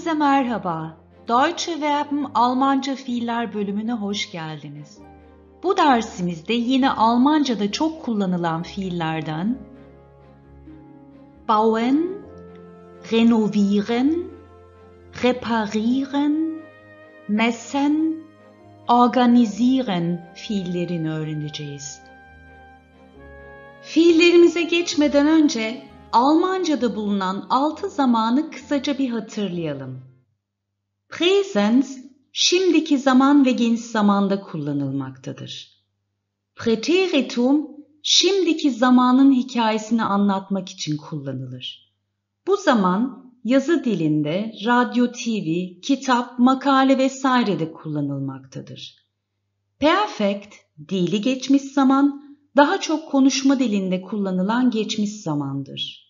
Herkese merhaba. Deutsche Verben Almanca fiiller bölümüne hoş geldiniz. Bu dersimizde yine Almanca'da çok kullanılan fiillerden bauen, renovieren, reparieren, messen, organisieren fiillerini öğreneceğiz. Fiillerimize geçmeden önce Almanca'da bulunan altı zamanı kısaca bir hatırlayalım. Präsens şimdiki zaman ve geniş zamanda kullanılmaktadır. Präteritum, şimdiki zamanın hikayesini anlatmak için kullanılır. Bu zaman yazı dilinde radyo, TV, kitap, makale vesairede kullanılmaktadır. Perfect dili geçmiş zaman daha çok konuşma dilinde kullanılan geçmiş zamandır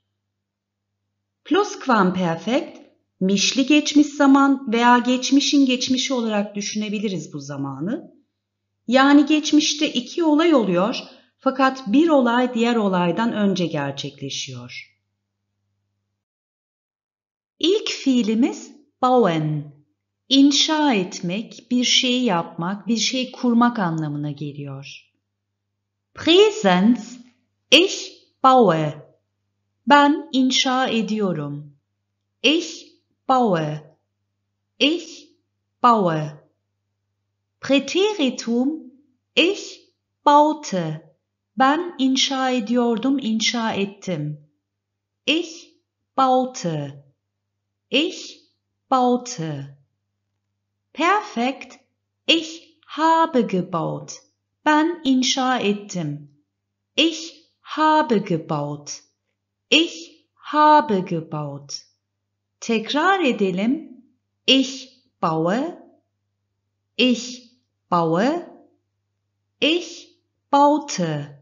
Plusquamperfekt mişli geçmiş zaman veya geçmişin geçmişi olarak düşünebiliriz bu zamanı. Yani geçmişte iki olay oluyor fakat bir olay diğer olaydan önce gerçekleşiyor. İlk fiilimiz bauen. İnşa etmek, bir şeyi yapmak, bir şey kurmak anlamına geliyor. Präsens, ich baue. Ben inşa ediyorum. Ich baue. Ich baue. Präteritum ich baute. Ben inşa ediyordum, inşa ettim. Ich baute. Ich baute. Perfekt. Ich habe gebaut. Ben inşa ettim. Ich habe gebaut. Ich habe gebaut. Tekrar edelim. Ich baue. Ich baue. Ich baute.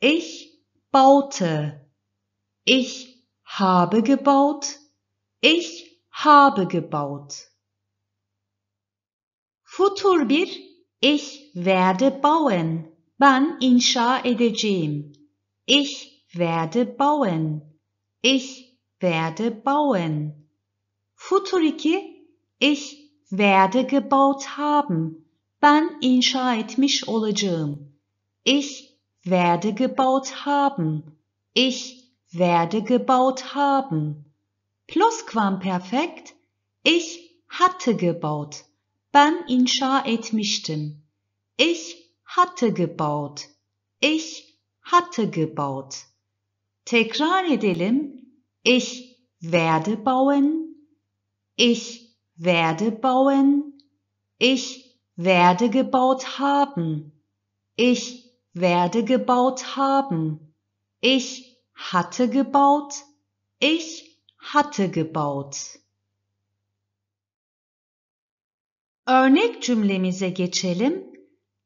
Ich baute. Ich habe gebaut. Ich habe gebaut. Futur bir. Ich werde bauen. Ben inşa edeceğim. Ich werde bauen. Ich werde bauen. Futuriki ich werde gebaut haben. Ben inşa etmiş olacağım. Ich werde gebaut haben. Ich werde gebaut haben. Plusquamperfekt ich hatte gebaut. Ben inşa etmiştim. Ich hatte gebaut. Ich hatte gebaut. Tekrar edelim. Ich werde bauen. Ich werde bauen. Ich werde gebaut haben. Ich werde gebaut haben. Ich hatte gebaut. Ich hatte gebaut. Örnek cümlemize geçelim.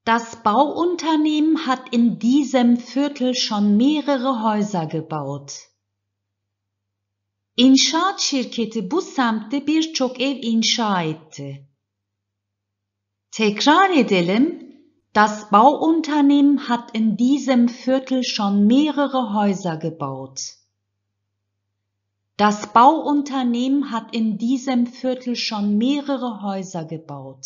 Das Bauunternehmen hat in diesem Viertel schon mehrere Häuser gebaut. İnşaat şirketi bu semtte birçok ev inşa etti. Tekrar edelim. Das Bauunternehmen hat in diesem Viertel schon mehrere Häuser gebaut. Das Bauunternehmen hat in diesem Viertel schon mehrere Häuser gebaut.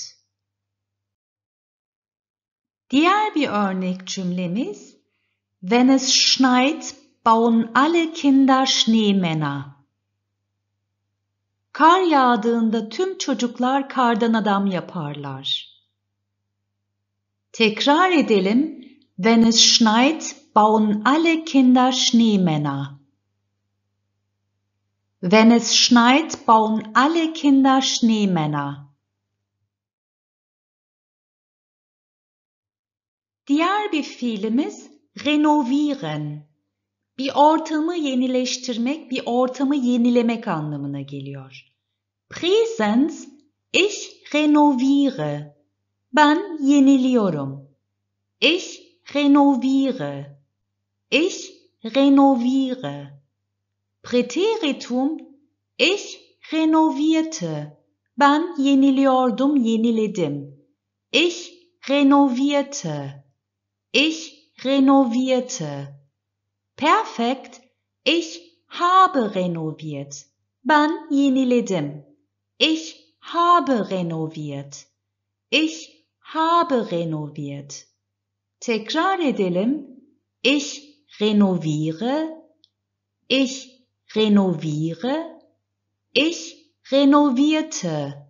Diğer bir örnek cümlemiz Wenn es schneit, bauen alle Kinder Schneemänner. Kar yağdığında tüm çocuklar kardan adam yaparlar. Tekrar edelim. Wenn es schneit, bauen alle Kinder Schneemänner. Wenn es schneit, bauen alle Kinder Schneemänner. Diğer bir fiilimiz renovieren. Bir ortamı yenileştirmek, bir ortamı yenilemek anlamına geliyor. Präsens, ich renoviere. Ben yeniliyorum. Ich renoviere. Ich renoviere. Präteritum, ich renovierte. Ben yeniliyordum, yeniledim. Ich renovierte. Ich renovierte. Perfekt. Ich habe renoviert. Ben yeniledim. Ich habe renoviert. Ich habe renoviert. Tekrar edelim. Ich renoviere. Ich renoviere. Ich renovierte.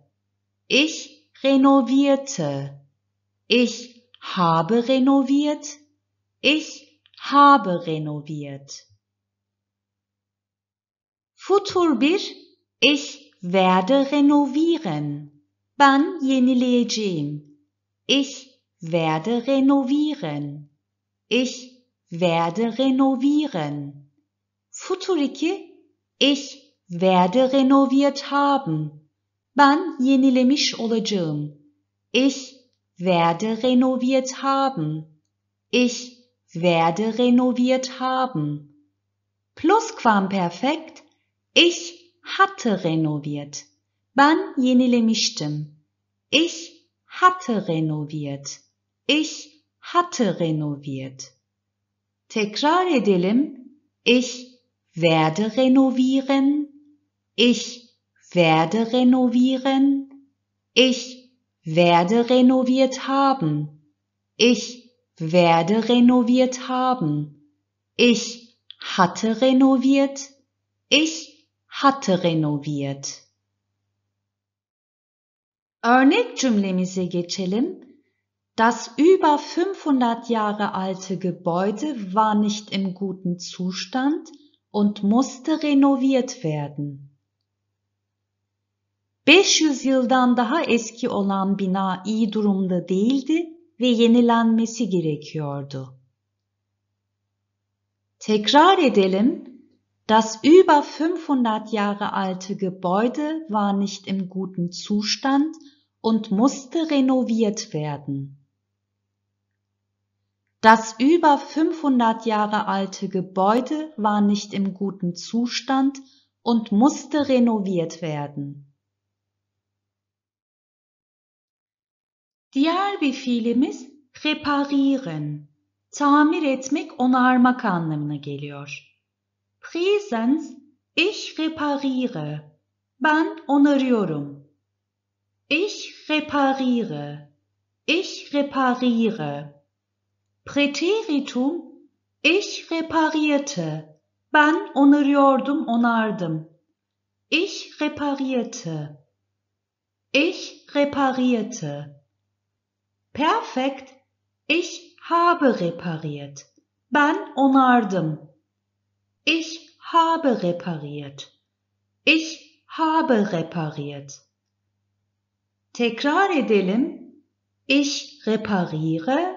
Ich renovierte. Ich habe renoviert. Ich habe renoviert. Futur bir, ich werde renovieren. Ben yenileyeceğim. Ich werde renovieren. Ich werde renovieren. Futur iki, ich werde renoviert haben. Ben yenilemiş olacağım. Ich werde renoviert haben. Ich werde renoviert haben. Plusquamperfekt. Ich hatte renoviert. Ben yenilemiştim. Ich hatte renoviert. Ich hatte renoviert. Tekrar edelim. Ich werde renovieren. Ich werde renovieren. Ich werde renoviert haben. Ich werde renoviert haben. Ich hatte renoviert. Ich hatte renoviert. Örnek cümlemize geçelim. Das über 500 Jahre alte Gebäude war nicht im guten Zustand und musste renoviert werden. 500 yıldan daha eski olan bina iyi durumda değildi ve yenilenmesi gerekiyordu. Tekrar edelim, das über 500 Jahre alte Gebäude war nicht im guten Zustand und musste renoviert werden. Das über 500 Jahre alte Gebäude war nicht im guten Zustand und musste renoviert werden. Diğer bir fiilimiz reparieren, tamir etmek, onarmak anlamına geliyor. Präsens, ich repariere, ben onarıyorum. Ich repariere, ich repariere. Präteritum, ich reparierte, ben onarıyordum, onardım. Ich reparierte, ich reparierte. Perfekt. Ich habe repariert. Ben onardım. Ich habe repariert. Ich habe repariert. Tekrar edelim. Ich repariere.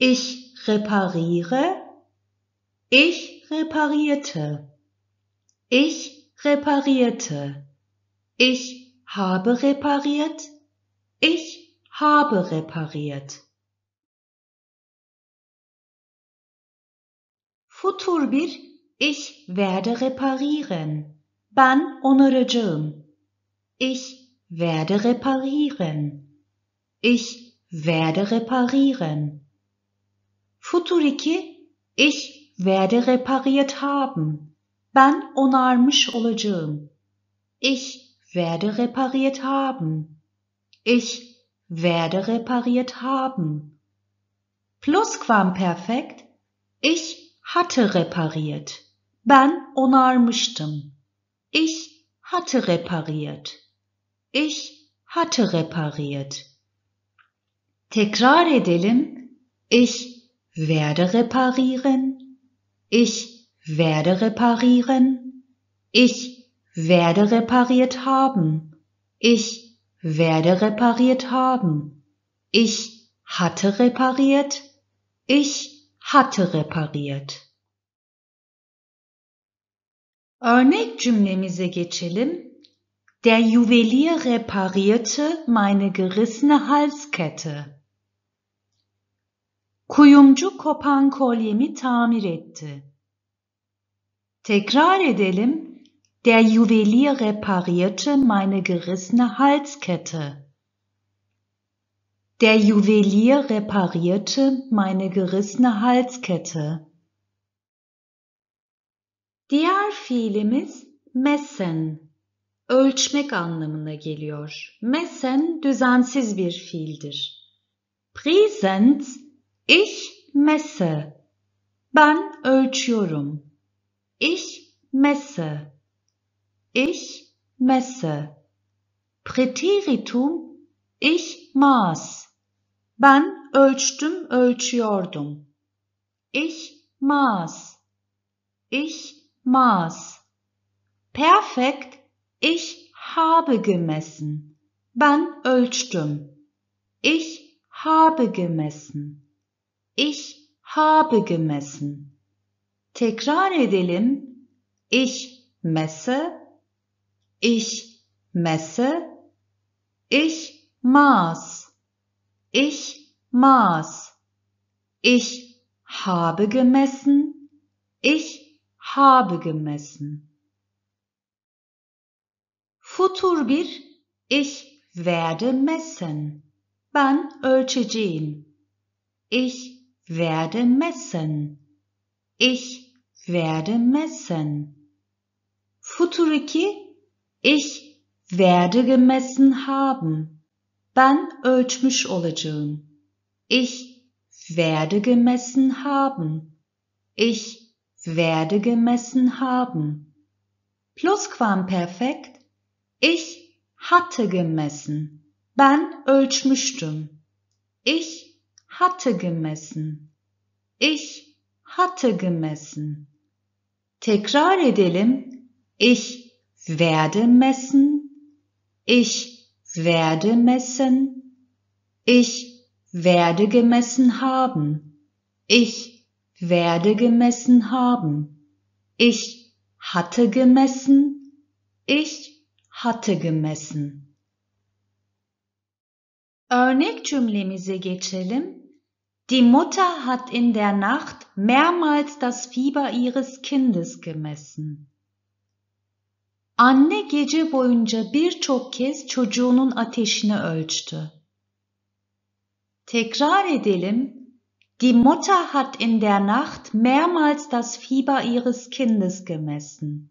Ich repariere. Ich reparierte. Ich reparierte. Ich habe repariert. Ich habe repariert. Futur bir ich werde reparieren. Ben onaracağım. Ich werde reparieren. Ich werde reparieren. Futur 2 Ich werde repariert haben. Ben onarmış olacağım. Ich werde repariert haben. Ich werde repariert haben. Plusquamperfekt ich hatte repariert. Ben onarmıştım. Ich hatte repariert. Ich hatte repariert. Tekrar edelim. Ich werde reparieren. Ich werde reparieren. Ich werde repariert haben. Ich werde repariert haben. Ich hatte repariert. Ich hatte repariert. Örnek cümlemize geçelim. Der Juwelier reparierte meine gerissene Halskette. Kuyumcu kopan kolyemi tamir etti. Tekrar edelim. Der Juwelier reparierte meine gerissene Halskette. Der Juwelier reparierte meine gerissene Halskette. Diğer fiilimiz messen, ölçmek anlamına geliyor. Messen düzensiz bir fiildir. Present, ich messe. Ben ölçüyorum. Ich messe ich messe. Präteritum ich maß. Ben ölçtüm, ölçüyordum. Ich maß. Ich maß. Perfekt, ich habe gemessen. Ben ölçtüm. Ich habe gemessen. Ich habe gemessen. Tekrar edelim. Ich messe. Ich messe. Ich maß. Ich maß. Ich habe gemessen. Ich habe gemessen. Futur bir ich werde messen. Ben ölçeceğim. Ich werde messen. Ich werde messen. Futur 2 Ich werde gemessen haben. Ben ölçmüş olacağım. Ich werde gemessen haben. Ich werde gemessen haben. Plusquamperfekt. Ich hatte gemessen. Ben ölçmüştüm. Ich hatte gemessen. Ich hatte gemessen. Tekrar edelim. Ich werde messen, ich werde messen, ich werde gemessen haben, ich werde gemessen haben, ich hatte gemessen, ich hatte gemessen. Örnek cümlemize geçelim. Die Mutter hat in der Nacht mehrmals das Fieber ihres Kindes gemessen. Anne gece boyunca birçok kez çocuğunun ateşini ölçtü. Tekrar edelim. Die Mutter hat in der Nacht mehrmals das Fieber ihres Kindes gemessen.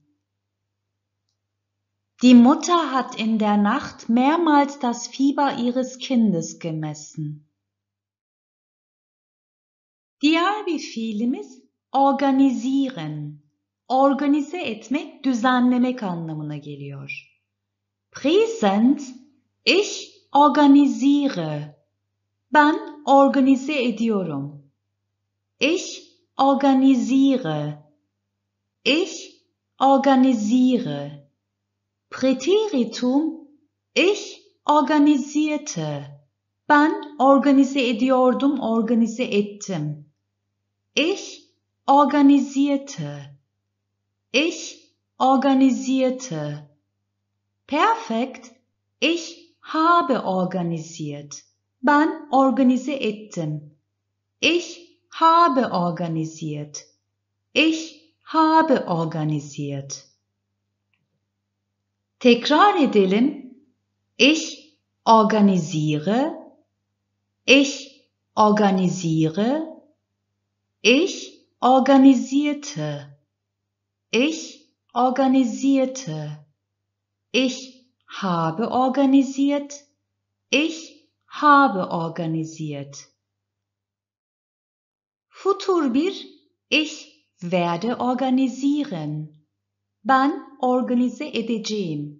Die Mutter hat in der Nacht mehrmals das Fieber ihres Kindes gemessen. Diğer bir fiilimiz organisieren. organize etmek, düzenlemek anlamına geliyor. Present, ich organisiere. Ben organize ediyorum. Ich organisiere. Ich organisiere. Präteritum, ich organisierte. Ben organize ediyordum, organize ettim. Ich organisierte. Ich organisierte. Perfekt. Ich habe organisiert. Ben organize ettim. Ich habe organisiert. Ich habe organisiert. Tekrar edelim. Ich organisiere. Ich organisiere. Ich organisierte. Ich organisierte. Ich habe organisiert. Ich habe organisiert. Futur bir ich werde organisieren. Ben organize edeceğim.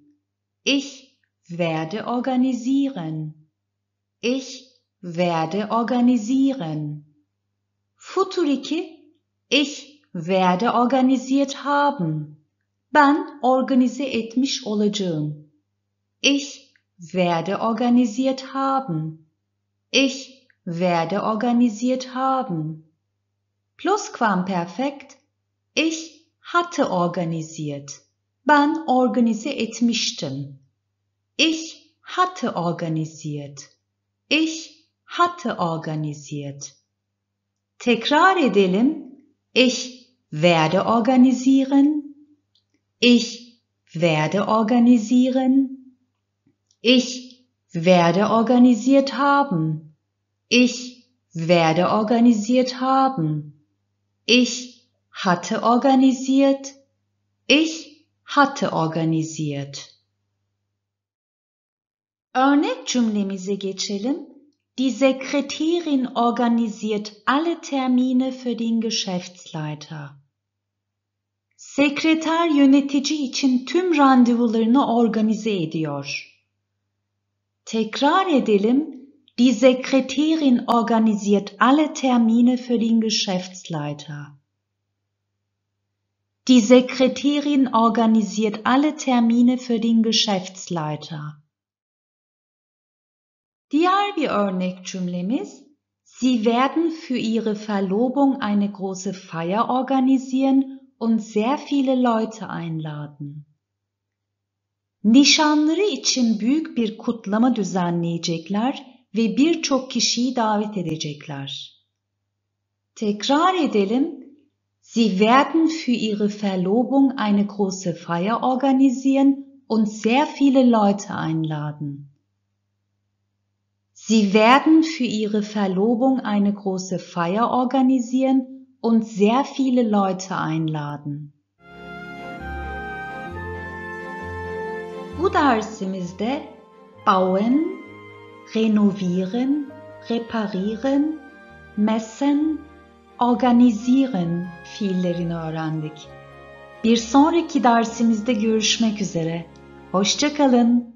Ich werde organisieren. Ich werde organisieren. Futur 2 ich werde organisiert haben. Ben organize etmiş olacağım. Ich werde organisiert haben. Ich werde organisiert haben. Plusquamperfekt. Ich hatte organisiert. Ben organize etmiştim. Ich hatte organisiert. Ich hatte organisiert. Tekrar edelim. Ich werde organisieren, ich werde organisieren, ich werde organisiert haben, ich werde organisiert haben, ich hatte organisiert, ich hatte organisiert. Örnek cümlemize geçelim. Die Sekretärin organisiert alle Termine für den Geschäftsleiter. Sekreter yönetici için tüm randevularını organize ediyor. Tekrar edelim. Die Sekretärin organisiert alle Termine für den Geschäftsleiter. Die Sekretärin organisiert alle Termine für den Geschäftsleiter. Diğer bir örnek cümlemiz. Sie werden für ihre Verlobung eine große Feier organisieren und sehr viele Leute einladen. Nişanları için büyük bir kutlama düzenleyecekler ve birçok kişiyi davet edecekler. Tekrar edelim. Sie werden für ihre Verlobung eine große Feier organisieren und sehr viele Leute einladen. Sie werden für ihre Verlobung eine große Feier organisieren und sehr viele Leute einladen. Bu dersimizde bauen, renovieren, reparieren, messen, organisieren fiillerini öğrendik. Bir sonraki dersimizde görüşmek üzere. Hoşçakalın.